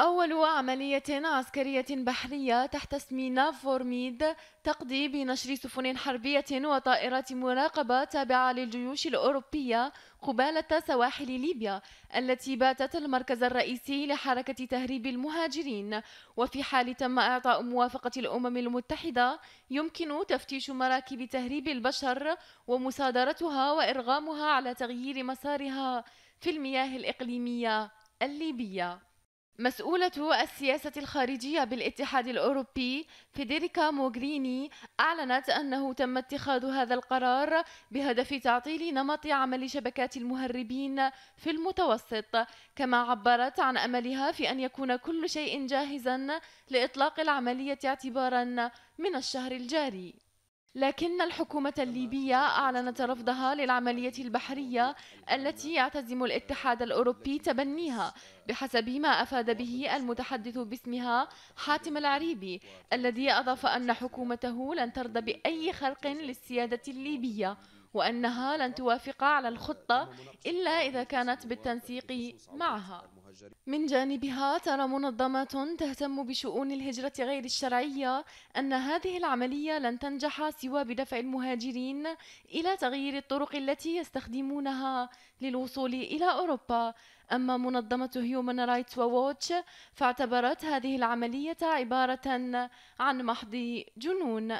أول عملية عسكرية بحرية تحت اسم نافورميد تقضي بنشر سفن حربية وطائرات مراقبة تابعة للجيوش الأوروبية قبالة سواحل ليبيا التي باتت المركز الرئيسي لحركة تهريب المهاجرين وفي حال تم إعطاء موافقة الأمم المتحدة يمكن تفتيش مراكب تهريب البشر ومصادرتها وإرغامها على تغيير مسارها في المياه الإقليمية الليبية مسؤولة السياسة الخارجية بالاتحاد الأوروبي فيدريكا موغريني أعلنت أنه تم اتخاذ هذا القرار بهدف تعطيل نمط عمل شبكات المهربين في المتوسط كما عبرت عن أملها في أن يكون كل شيء جاهزا لإطلاق العملية اعتبارا من الشهر الجاري لكن الحكومة الليبية أعلنت رفضها للعملية البحرية التي يعتزم الاتحاد الأوروبي تبنيها بحسب ما أفاد به المتحدث باسمها حاتم العريبي الذي أضاف أن حكومته لن ترضى بأي خرق للسيادة الليبية وأنها لن توافق على الخطة إلا إذا كانت بالتنسيق معها من جانبها ترى منظمات تهتم بشؤون الهجرة غير الشرعية أن هذه العملية لن تنجح سوى بدفع المهاجرين إلى تغيير الطرق التي يستخدمونها للوصول إلى أوروبا أما منظمة هيومن رايتس ووتش فاعتبرت هذه العملية عبارة عن محض جنون